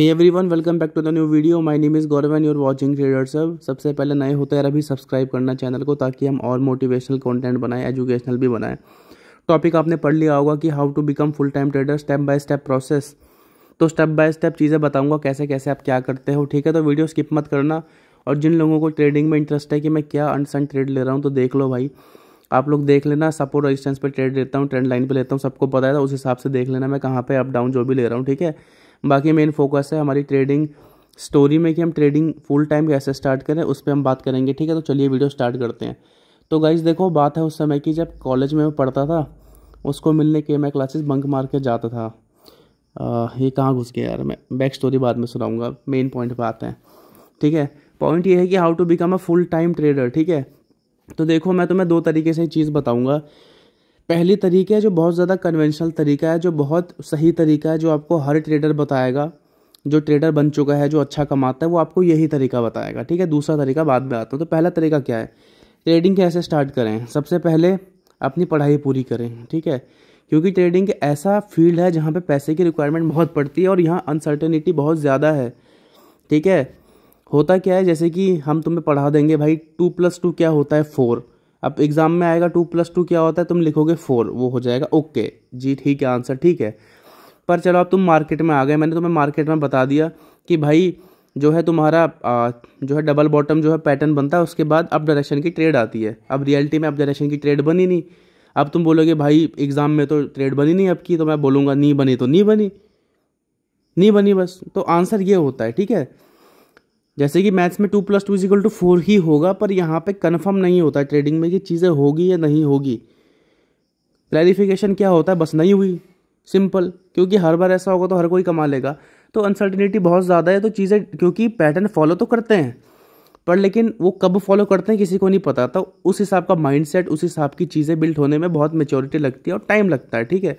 hey everyone welcome back to the new video my name is Gaurav and you're watching trader सब सबसे पहले नए होते हैं अभी सब्सक्राइब करना चैनल को ताकि हम और मोटिवेशनल कंटेंट बनाएं एजुकेशनल भी बनाएं टॉपिक आपने पढ़ लिया होगा कि how to become full time trader step by step process तो स्टेप बाय स्टेप चीज़ें बताऊँगा कैसे कैसे आप क्या करते हो ठीक है तो वीडियो स्किप मत करना और जिन लोगों को ट्रेडिंग में इंटरेस्ट है कि मैं क्या अनसन ट्रेड ले रहा हूँ तो देख लो भाई आप लोग देख लेना सपोर्ट रजिस्टेंस पर ट्रेड लेता हूँ ट्रेंड लाइन पर लेता हूँ सबको पता है तो उस हिसाब से देख लेना मैं कहाँ पर अप डाउन जो भी ले रहा हूँ ठीक है बाकी मेन फोकस है हमारी ट्रेडिंग स्टोरी में कि हम ट्रेडिंग फुल टाइम कैसे स्टार्ट करें उस पर हम बात करेंगे ठीक है तो चलिए वीडियो स्टार्ट करते हैं तो गाइज देखो बात है उस समय की जब कॉलेज में मैं पढ़ता था उसको मिलने के मैं क्लासेस बंक मार के जाता था आ, ये कहाँ घुस गया यार मैं बैक स्टोरी बाद में सुनाऊँगा मेन पॉइंट पर आते हैं ठीक है पॉइंट ये है कि how to become a full time trader ठीक है तो देखो मैं तुम्हें दो तरीके से चीज़ बताऊँगा पहली तरीका है जो बहुत ज़्यादा कन्वेंशनल तरीका है जो बहुत सही तरीका है जो आपको हर ट्रेडर बताएगा जो ट्रेडर बन चुका है जो अच्छा कमाता है वो आपको यही तरीका बताएगा ठीक है दूसरा तरीका बाद में आता हूँ तो पहला तरीका क्या है ट्रेडिंग कैसे स्टार्ट करें सबसे पहले अपनी पढ़ाई पूरी करें ठीक है क्योंकि ट्रेडिंग ऐसा फील्ड है जहाँ पे पैसे की रिक्वायरमेंट बहुत पड़ती है और यहाँ अनसर्टेनिटी बहुत ज़्यादा है ठीक है होता क्या है जैसे कि हम तुम्हें पढ़ा देंगे भाई टू प्लस टू क्या होता है फोर अब एग्ज़ाम में आएगा टू प्लस टू क्या होता है तुम लिखोगे फोर वो हो जाएगा ओके जी ठीक है आंसर ठीक है पर चलो अब तुम मार्केट में आ गए मैंने तुम्हें मार्केट में बता दिया कि भाई जो है तुम्हारा आ, जो है डबल बॉटम जो है पैटर्न बनता है उसके बाद अप डायरेक्शन की ट्रेड आती है अब रियलिटी में अप डायरेक्शन की ट्रेड बनी नहीं अब तुम बोलोगे भाई एग्ज़ाम में तो ट्रेड बनी नहीं अब की तो मैं बोलूँगा नहीं बनी तो नहीं बनी नहीं बनी बस तो आंसर ये होता है ठीक है जैसे कि मैथ्स में two plus two is equal to four ही होगा पर यहाँ पे कन्फर्म नहीं होता ट्रेडिंग में कि चीज़ें होगी या नहीं होगी क्लैरिफिकेशन क्या होता है बस नहीं हुई सिंपल क्योंकि हर बार ऐसा होगा तो हर कोई कमा लेगा तो अनसर्टिनिटी बहुत ज़्यादा है तो चीज़ें क्योंकि पैटर्न फॉलो तो करते हैं पर लेकिन वो कब फॉलो करते हैं किसी को नहीं पता तो उस हिसाब का माइंड उस हिसाब की चीज़ें बिल्ट होने में बहुत मेच्योरिटी लगती है और टाइम लगता है ठीक है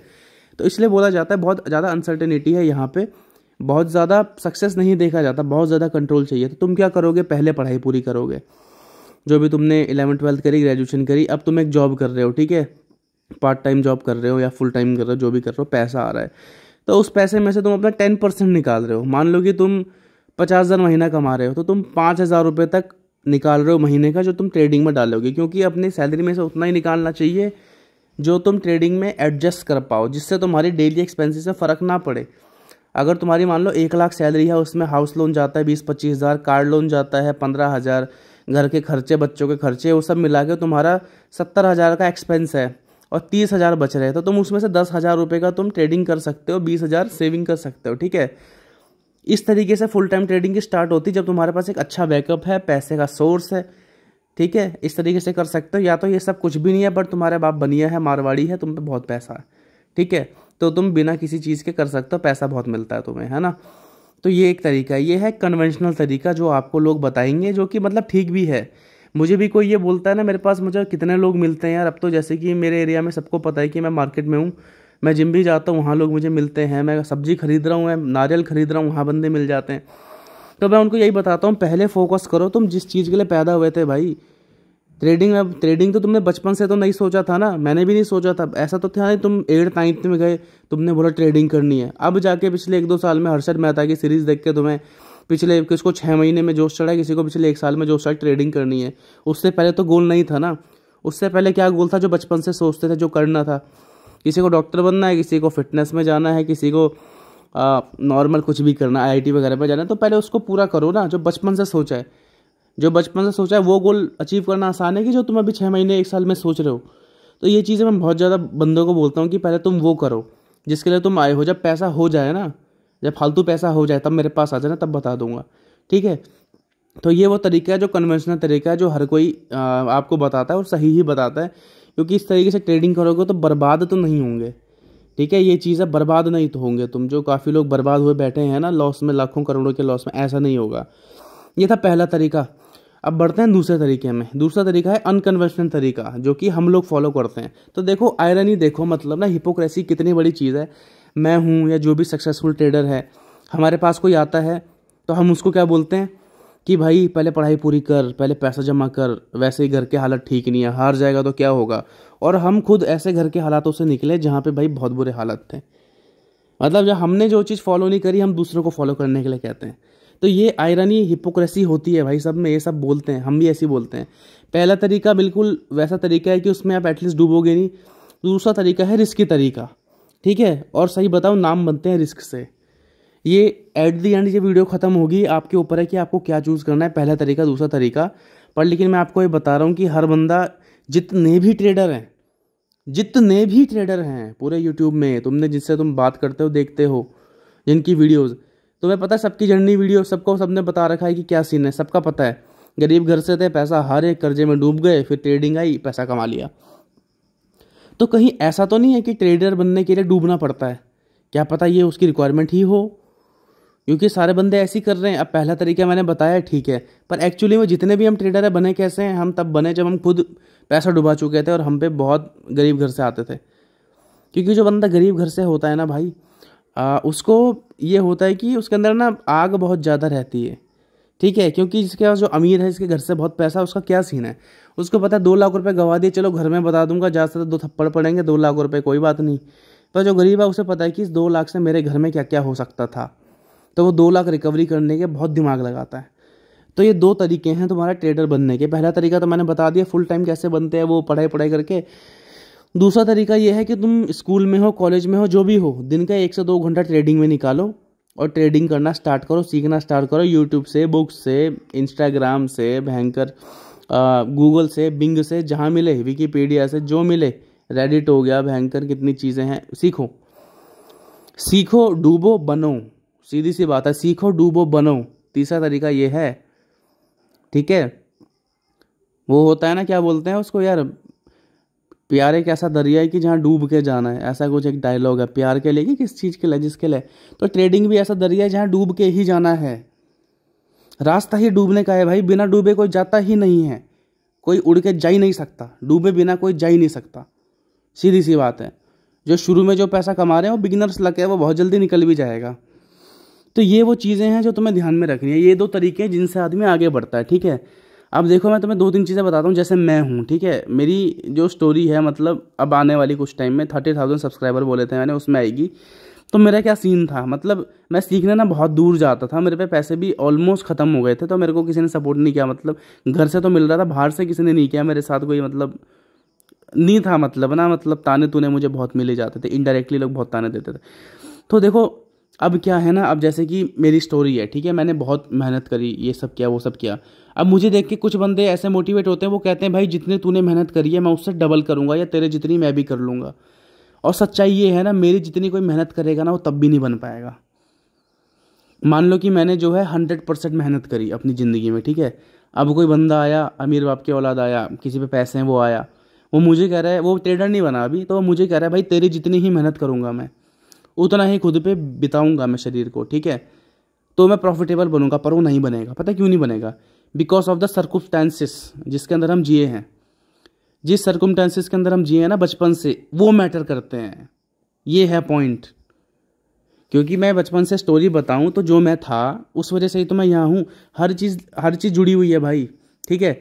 तो इसलिए बोला जाता है बहुत ज़्यादा अनसर्टिनिटी है यहाँ पर बहुत ज़्यादा सक्सेस नहीं देखा जाता बहुत ज़्यादा कंट्रोल चाहिए तो तुम क्या करोगे पहले पढ़ाई पूरी करोगे जो भी तुमने इलेवन ट्वेल्थ करी ग्रेजुएशन करी अब तुम एक जॉब कर रहे हो ठीक है पार्ट टाइम जॉब कर रहे हो या फुल टाइम कर रहे हो जो भी कर रहे हो पैसा आ रहा है तो उस पैसे में से तुम अपना टेन परसेंट निकाल रहे हो मान लो कि तुम पचास हज़ार महीना कमा रहे हो तो तुम पाँच हज़ार रुपये तक निकाल रहे हो महीने का जो तुम ट्रेडिंग में डालोगे क्योंकि अपनी सैलरी में से उतना ही निकालना चाहिए जो तुम ट्रेडिंग में एडजस्ट कर पाओ जिससे तुम्हारी डेली एक्सपेंसिस में फ़र्क ना पड़े अगर तुम्हारी मान लो एक लाख सैलरी है उसमें हाउस लोन जाता है बीस पच्चीस हज़ार कार लोन जाता है पंद्रह हज़ार घर के खर्चे बच्चों के खर्चे वो सब मिला के तुम्हारा सत्तर हज़ार का एक्सपेंस है और तीस हज़ार बच रहे हैं तो तुम उसमें से दस हज़ार रुपये का तुम ट्रेडिंग कर सकते हो बीस हज़ार सेविंग कर सकते हो ठीक है इस तरीके से फुल टाइम ट्रेडिंग की स्टार्ट होती है जब तुम्हारे पास एक अच्छा बैकअप है पैसे का सोर्स है ठीक है इस तरीके से कर सकते हो या तो ये सब कुछ भी नहीं है बट तुम्हारे बाप बनिया है मारवाड़ी है तुम पे बहुत पैसा है ठीक है तो तुम बिना किसी चीज़ के कर सकते हो पैसा बहुत मिलता है तुम्हें है ना तो ये एक तरीका है ये है कन्वेंशनल तरीका जो आपको लोग बताएंगे जो कि मतलब ठीक भी है मुझे भी कोई ये बोलता है ना मेरे पास मुझे कितने लोग मिलते हैं यार अब तो जैसे कि मेरे एरिया में सबको पता है कि मैं मार्केट में हूँ मैं जिम भी जाता हूँ वहाँ लोग मुझे मिलते हैं मैं सब्जी खरीद रहा हूँ मैं नारियल खरीद रहा हूँ वहाँ बंदे मिल जाते हैं तो मैं उनको यही बताता हूँ पहले फोकस करो तुम जिस चीज़ के लिए पैदा हुए थे भाई ट्रेडिंग अब ट्रेडिंग तो तुमने बचपन से तो नहीं सोचा था ना मैंने भी नहीं सोचा था ऐसा तो था नहीं तुम एट नाइन्थ में गए तुमने बोला ट्रेडिंग करनी है अब जाके पिछले एक दो साल में हर्षद मेहता की सीरीज़ देख के तुम्हें पिछले किसको छः महीने में जोश चढ़ा किसी को पिछले एक साल में जोश चढ़ा ट्रेडिंग करनी है उससे पहले तो गोल नहीं था ना उससे पहले क्या गोल था जो बचपन से सोचते थे जो करना था किसी को डॉक्टर बनना है किसी को फिटनेस में जाना है किसी को नॉर्मल कुछ भी करना आई वगैरह में जाना है तो पहले उसको पूरा करो ना जो बचपन से सोचा है जो बचपन से सोचा है वो गोल अचीव करना आसान है कि जो तुम अभी छः महीने एक साल में सोच रहे हो तो ये चीज़ें मैं बहुत ज़्यादा बंदों को बोलता हूँ कि पहले तुम वो करो जिसके लिए तुम आए हो जब पैसा हो जाए ना जब फालतू पैसा हो जाए तब मेरे पास आ जाना तब बता दूंगा ठीक है तो ये वो तरीका है जो कन्वेंशनल तरीका है जो हर कोई आपको बताता है और सही ही बताता है क्योंकि इस तरीके से ट्रेडिंग करोगे तो बर्बाद तो नहीं होंगे ठीक है ये चीज़ है बर्बाद नहीं तो होंगे तुम जो काफ़ी लोग बर्बाद हुए बैठे हैं ना लॉस में लाखों करोड़ों के लॉस में ऐसा नहीं होगा ये था पहला तरीका अब बढ़ते हैं दूसरे तरीके में दूसरा तरीका है अनकन्वेंशनल तरीका जो कि हम लोग फॉलो करते हैं तो देखो आयरनी देखो मतलब ना हिपोक्रेसी कितनी बड़ी चीज़ है मैं हूँ या जो भी सक्सेसफुल ट्रेडर है हमारे पास कोई आता है तो हम उसको क्या बोलते हैं कि भाई पहले पढ़ाई पूरी कर पहले पैसा जमा कर वैसे ही घर के हालत ठीक नहीं है हार जाएगा तो क्या होगा और हम खुद ऐसे घर के हालातों से निकले जहाँ पे भाई बहुत बुरे हालत थे मतलब जब हमने जो चीज़ फॉलो नहीं करी हम दूसरों को फॉलो करने के लिए कहते हैं तो ये आयरनी हिपोक्रेसी होती है भाई सब में ये सब बोलते हैं हम भी ऐसे बोलते हैं पहला तरीका बिल्कुल वैसा तरीका है कि उसमें आप एटलीस्ट डूबोगे नहीं दूसरा तरीका है रिस्क तरीका ठीक है और सही बताओ नाम बनते हैं रिस्क से ये एट दी एंड ये वीडियो ख़त्म होगी आपके ऊपर है कि आपको क्या चूज़ करना है पहला तरीका दूसरा तरीका पर लेकिन मैं आपको ये बता रहा हूँ कि हर बंदा जितने भी ट्रेडर हैं जितने भी ट्रेडर हैं पूरे यूट्यूब में तुमने जिससे तुम बात करते हो देखते हो जिनकी वीडियोज़ तुम्हें पता है सबकी जर्नी वीडियो सबको सबने बता रखा है कि क्या सीन है सबका पता है गरीब घर से थे पैसा हर एक कर्जे में डूब गए फिर ट्रेडिंग आई पैसा कमा लिया तो कहीं ऐसा तो नहीं है कि ट्रेडर बनने के लिए डूबना पड़ता है क्या पता ये उसकी रिक्वायरमेंट ही हो क्योंकि सारे बंदे ऐसे ही कर रहे हैं अब पहला तरीका मैंने बताया ठीक है पर एक्चुअली में जितने भी हम ट्रेडर हैं बने कैसे हैं हम तब बने जब हम खुद पैसा डुबा चुके थे और हम पे बहुत गरीब घर से आते थे क्योंकि जो बंदा गरीब घर से होता है ना भाई आ, उसको ये होता है कि उसके अंदर ना आग बहुत ज़्यादा रहती है ठीक है क्योंकि इसके पास जो अमीर है इसके घर से बहुत पैसा उसका क्या सीन है उसको पता है दो लाख रुपए गवा दिए चलो घर में बता दूंगा ज़्यादा से दो थप्पड़ पड़ेंगे दो लाख रुपए कोई बात नहीं पर जो गरीब है उसे पता है कि इस दो लाख से मेरे घर में क्या क्या हो सकता था तो वो दो लाख रिकवरी करने के बहुत दिमाग लगाता है तो ये दो तरीके हैं तुम्हारा ट्रेडर बनने के पहला तरीका तो मैंने बता दिया फुल टाइम कैसे बनते हैं वो पढ़ाई पढ़ाई करके दूसरा तरीका यह है कि तुम स्कूल में हो कॉलेज में हो जो भी हो दिन का एक से दो घंटा ट्रेडिंग में निकालो और ट्रेडिंग करना स्टार्ट करो सीखना स्टार्ट करो यूट्यूब से बुक्स से इंस्टाग्राम से भयंकर गूगल से बिंग से जहाँ मिले विकीपीडिया से जो मिले रेडिट हो गया भयंकर कितनी चीज़ें हैं सीखो सीखो डूबो बनो सीधी सी बात है सीखो डूबो बनो तीसरा तरीका ये है ठीक है वो होता है ना क्या बोलते हैं उसको यार प्यार एक ऐसा दरिया है कि जहाँ डूब के जाना है ऐसा कुछ एक डायलॉग है प्यार के लिए कि किस चीज़ के लिए जिसके लिए तो ट्रेडिंग भी ऐसा दरिया है जहाँ डूब के ही जाना है रास्ता ही डूबने का है भाई बिना डूबे कोई जाता ही नहीं है कोई उड़ के जा ही नहीं सकता डूबे बिना कोई जा ही नहीं सकता सीधी सी बात है जो शुरू में जो पैसा कमा रहे हैं वो बिगिनर्स लग है वो बहुत जल्दी निकल भी जाएगा तो ये वो चीज़ें हैं जो तुम्हें ध्यान में रखनी है ये दो तरीके हैं जिनसे आदमी आगे बढ़ता है ठीक है अब देखो मैं तुम्हें दो तीन चीज़ें बताता हूँ जैसे मैं हूँ ठीक है मेरी जो स्टोरी है मतलब अब आने वाली कुछ टाइम में थर्टी थाउजेंड सब्सक्राइबर बोले थे मैंने उसमें आएगी तो मेरा क्या सीन था मतलब मैं सीखने ना बहुत दूर जाता था मेरे पे पैसे भी ऑलमोस्ट ख़त्म हो गए थे तो मेरे को किसी ने सपोर्ट नहीं किया मतलब घर से तो मिल रहा था बाहर से किसी ने नहीं किया मेरे साथ कोई मतलब नहीं था मतलब ना मतलब ताने तूने मुझे बहुत मिले जाते थे इनडायरेक्टली लोग बहुत ताने देते थे तो देखो अब क्या है ना अब जैसे कि मेरी स्टोरी है ठीक है मैंने बहुत मेहनत करी ये सब किया वो सब किया अब मुझे देख के कुछ बंदे ऐसे मोटिवेट होते हैं वो कहते हैं भाई जितने तूने मेहनत करी है मैं उससे डबल करूँगा या तेरे जितनी मैं भी कर लूँगा और सच्चाई ये है ना मेरी जितनी कोई मेहनत करेगा ना वो तब भी नहीं बन पाएगा मान लो कि मैंने जो है हंड्रेड परसेंट मेहनत करी अपनी ज़िंदगी में ठीक है अब कोई बंदा आया अमीर बाप के औलाद आया किसी पे पैसे हैं वो आया वो मुझे कह रहा है वो ट्रेडर नहीं बना अभी तो वो मुझे कह रहा है भाई तेरी जितनी ही मेहनत करूँगा मैं उतना ही खुद पे बिताऊंगा मैं शरीर को ठीक है तो मैं प्रॉफिटेबल बनूंगा पर वो नहीं बनेगा पता क्यों नहीं बनेगा बिकॉज ऑफ द सर्कुमस्टांसिस जिसके अंदर हम जिए हैं जिस सर्कुमस्टांसिस के अंदर हम जिए हैं ना बचपन से वो मैटर करते हैं ये है पॉइंट क्योंकि मैं बचपन से स्टोरी बताऊं तो जो मैं था उस वजह से ही तो मैं यहाँ हूँ हर चीज़ हर चीज़ जुड़ी हुई है भाई ठीक है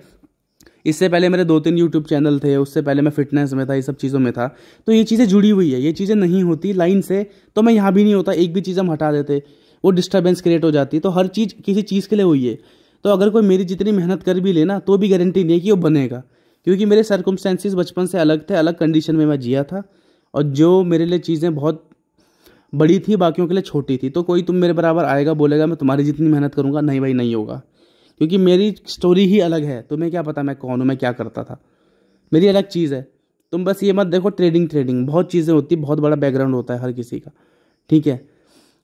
इससे पहले मेरे दो तीन यूट्यूब चैनल थे उससे पहले मैं फिटनेस में था ये सब चीज़ों में था तो ये चीज़ें जुड़ी हुई है ये चीज़ें नहीं होती लाइन से तो मैं यहाँ भी नहीं होता एक भी चीज़ हम हटा देते वो डिस्टर्बेंस क्रिएट हो जाती तो हर चीज़ किसी चीज़ के लिए हुई है तो अगर कोई मेरी जितनी मेहनत कर भी लेना तो भी गारंटी नहीं है कि वो बनेगा क्योंकि मेरे सर्कमस्टेंसेज बचपन से अलग थे अलग कंडीशन में मैं जिया था और जो मेरे लिए चीज़ें बहुत बड़ी थी बाकियों के लिए छोटी थी तो कोई तुम मेरे बराबर आएगा बोलेगा मैं तुम्हारी जितनी मेहनत करूँगा नहीं भाई नहीं होगा क्योंकि मेरी स्टोरी ही अलग है तुम्हें क्या पता मैं कौन हूँ मैं क्या करता था मेरी अलग चीज़ है तुम बस ये मत देखो ट्रेडिंग ट्रेडिंग बहुत चीज़ें होती बहुत बड़ा बैकग्राउंड होता है हर किसी का ठीक है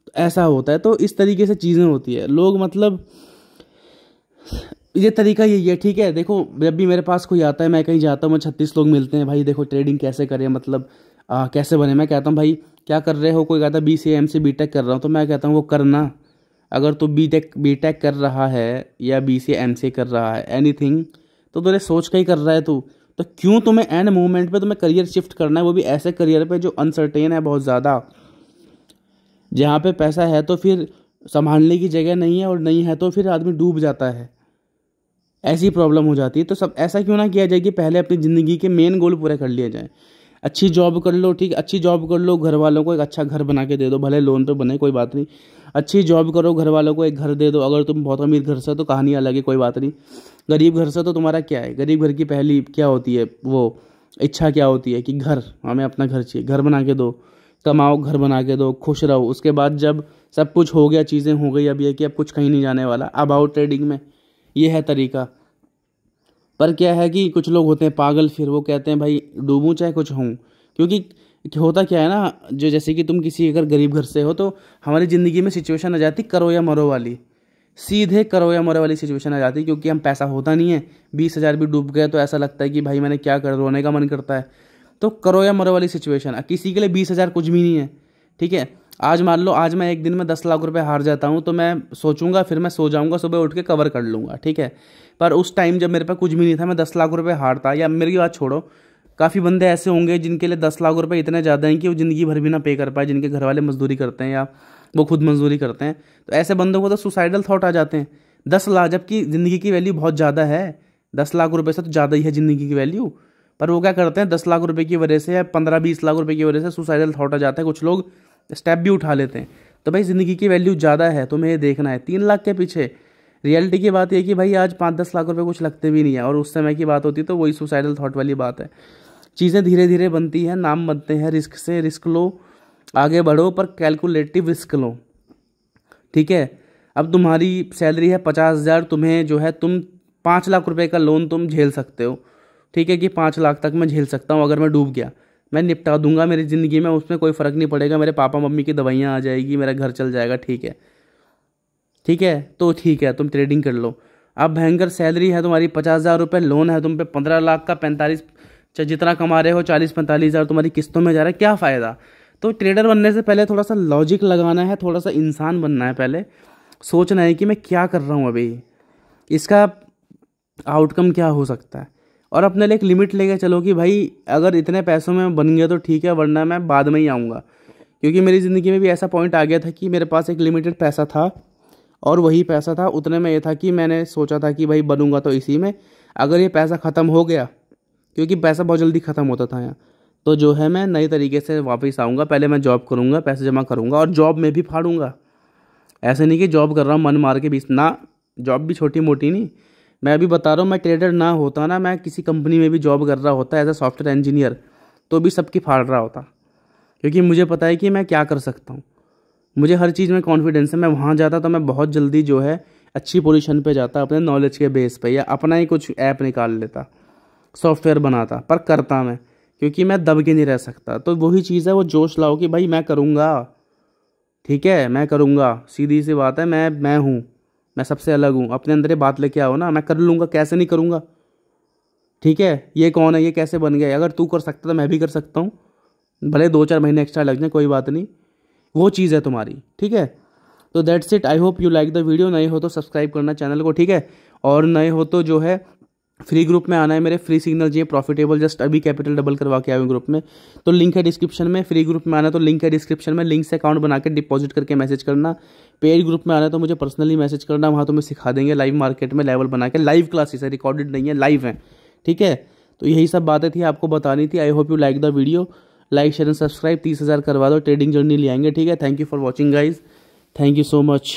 तो ऐसा होता है तो इस तरीके से चीज़ें होती है लोग मतलब ये तरीका यही है ठीक है देखो जब भी मेरे पास कोई आता है मैं कहीं जाता हूँ मैं छत्तीस लोग मिलते हैं भाई देखो ट्रेडिंग कैसे करें मतलब आ, कैसे बने मैं कहता हूँ भाई क्या कर रहे हो कोई कहता है बी सी एम से बी टेक कर रहा हूँ तो मैं कहता हूँ वो करना अगर तू बी टेक बी टेक कर रहा है या बी से एम से कर रहा है एनीथिंग तो तेरे सोच का ही कर रहा है तू तो क्यों तुम्हें एंड मोमेंट पे तुम्हें करियर शिफ्ट करना है वो भी ऐसे करियर पे जो अनसर्टेन है बहुत ज़्यादा जहाँ पे पैसा है तो फिर संभालने की जगह नहीं है और नहीं है तो फिर आदमी डूब जाता है ऐसी प्रॉब्लम हो जाती है तो सब ऐसा क्यों ना किया जाए कि पहले अपनी ज़िंदगी के मेन गोल पूरे कर लिए जाएँ अच्छी जॉब कर लो ठीक अच्छी जॉब कर लो घर वालों को एक अच्छा घर बना के दे दो भले लोन पे बने कोई बात नहीं अच्छी जॉब करो घर वालों को एक घर दे दो अगर तुम बहुत अमीर घर से तो कहानी अलग है कोई बात नहीं गरीब घर से तो तुम्हारा क्या है गरीब घर की पहली क्या होती है वो इच्छा क्या होती है कि घर हमें अपना घर चाहिए घर बना के दो कमाओ घर बना के दो खुश रहो उसके बाद जब सब कुछ हो गया चीज़ें हो गई अब यह कि अब कुछ कहीं नहीं जाने वाला अबाउट ट्रेडिंग में ये है तरीका पर क्या है कि कुछ लोग होते हैं पागल फिर वो कहते हैं भाई डूबूँ चाहे कुछ हूँ क्योंकि होता क्या है ना जो जैसे कि तुम किसी अगर गरीब घर से हो तो हमारी ज़िंदगी में सिचुएशन आ जाती करो या मरो वाली सीधे करो या मरो वाली सिचुएशन आ जाती क्योंकि हम पैसा होता नहीं है बीस हज़ार भी डूब गए तो ऐसा लगता है कि भाई मैंने क्या कर रोने का मन करता है तो करो या मरो वाली सिचुएशन किसी के लिए बीस हज़ार कुछ भी नहीं है ठीक है आज मान लो आज मैं एक दिन में दस लाख रुपए हार जाता हूँ तो मैं सोचूंगा फिर मैं सो जाऊँगा सुबह उठ के कवर कर लूँगा ठीक है पर उस टाइम जब मेरे पास कुछ भी नहीं था मैं दस लाख रुपये हारता या मेरी बात छोड़ो काफ़ी बंदे ऐसे होंगे जिनके लिए दस लाख रुपए इतने ज़्यादा हैं कि वो ज़िंदगी भर भी ना पे कर पाए जिनके घर वाले मजदूरी करते हैं या वो खुद मजदूरी करते हैं तो ऐसे बंदों को तो सुसाइडल थाट आ जाते हैं दस लाख जबकि ज़िंदगी की वैल्यू बहुत ज़्यादा है दस लाख रुपये से तो ज़्यादा ही है ज़िंदगी की वैल्यू पर वो क्या करते हैं दस लाख रुपये की वजह से या पंद्रह बीस लाख रुपये की वजह से सुसाइडल थाट आ जाते हैं कुछ लोग स्टेप भी उठा लेते हैं तो भाई ज़िंदगी की वैल्यू ज़्यादा है तुम्हें तो ये देखना है तीन लाख के पीछे रियलिटी की बात यह कि भाई आज पाँच दस लाख रुपये कुछ लगते भी नहीं है और उस समय की बात होती है तो वही सुसाइडल थाट वाली बात है चीज़ें धीरे धीरे बनती हैं नाम बनते हैं रिस्क से रिस्क लो आगे बढ़ो पर कैलकुलेटिव रिस्क लो ठीक है अब तुम्हारी सैलरी है पचास हज़ार तुम्हें जो है तुम पाँच लाख रुपए का लोन तुम झेल सकते हो ठीक है कि पाँच लाख तक मैं झेल सकता हूँ अगर मैं डूब गया मैं निपटा दूंगा मेरी ज़िंदगी में उसमें कोई फ़र्क नहीं पड़ेगा मेरे पापा मम्मी की दवाइयाँ आ जाएगी मेरा घर चल जाएगा ठीक है ठीक है तो ठीक है तुम ट्रेडिंग कर लो अब भयंकर सैलरी है तुम्हारी पचास हज़ार रुपये लोन है तुम पे पंद्रह लाख का पैंतालीस चाहे जितना कमा रहे हो चालीस पैंतालीस हज़ार तुम्हारी किस्तों में जा रहा है क्या फ़ायदा तो ट्रेडर बनने से पहले थोड़ा सा लॉजिक लगाना है थोड़ा सा इंसान बनना है पहले सोचना है कि मैं क्या कर रहा हूँ अभी इसका आउटकम क्या हो सकता है और अपने लिए एक लिमिट लेके चलो कि भाई अगर इतने पैसों में बन गया तो ठीक है वरना मैं बाद में ही आऊँगा क्योंकि मेरी ज़िंदगी में भी ऐसा पॉइंट आ गया था कि मेरे पास एक लिमिटेड पैसा था और वही पैसा था उतने में ये था कि मैंने सोचा था कि भाई बनूंगा तो इसी में अगर ये पैसा ख़त्म हो गया क्योंकि पैसा बहुत जल्दी ख़त्म होता था यहाँ तो जो है मैं नए तरीके से वापस आऊँगा पहले मैं जॉब करूँगा पैसे जमा करूँगा और जॉब में भी फाड़ूँगा ऐसे नहीं कि जॉब कर रहा हूँ मन मार के बीच ना जॉब भी छोटी मोटी नहीं मैं अभी बता रहा हूँ मैं ट्रेडर ना होता ना मैं किसी कंपनी में भी जॉब कर रहा होता एज अ सॉफ्टवेयर इंजीनियर तो भी सबकी फाड़ रहा होता क्योंकि मुझे पता है कि मैं क्या कर सकता हूँ मुझे हर चीज़ में कॉन्फिडेंस है मैं वहाँ जाता तो मैं बहुत जल्दी जो है अच्छी पोजिशन पर जाता अपने नॉलेज के बेस पर या अपना ही कुछ ऐप निकाल लेता सॉफ्टवेयर बनाता पर करता मैं क्योंकि मैं दब के नहीं रह सकता तो वही चीज़ है वो जोश लाओ कि भाई मैं करूँगा ठीक है मैं करूँगा सीधी सी बात है मैं मैं हूँ मैं सबसे अलग हूँ अपने अंदर ये बात लेके आओ ना मैं कर लूँगा कैसे नहीं करूँगा ठीक है ये कौन है ये कैसे बन गया अगर तू कर सकता तो मैं भी कर सकता हूँ भले दो चार महीने एक्स्ट्रा लग जाए कोई बात नहीं वो चीज़ है तुम्हारी ठीक है तो that's it I hope you like the video नए हो तो सब्सक्राइब करना चैनल को ठीक है और नए हो तो जो है फ्री ग्रुप में आना है मेरे फ्री सिग्नल जी प्रॉफिटेबल जस्ट अभी कैपिटल डबल करवा के आए हुए ग्रुप में तो लिंक है डिस्क्रिप्शन में फ्री ग्रुप में आना तो लिंक है डिस्क्रिप्शन में लिंक से अकाउंट बना के डिपॉजिट करके मैसेज करना पेड ग्रुप में आना तो मुझे पर्सनली मैसेज करना वहाँ तो मैं सिखा देंगे लाइव मार्केट में लेवल बना के लाइव क्लासेस है रिकॉर्डेड नहीं है लाइव है ठीक है तो यही सब बातें थी आपको बतानी थी I hope you like the video like share and subscribe तीस हज़ार करवा दो ट्रेडिंग जर्नी ले आएंगे ठीक है thank you for watching guys thank you so much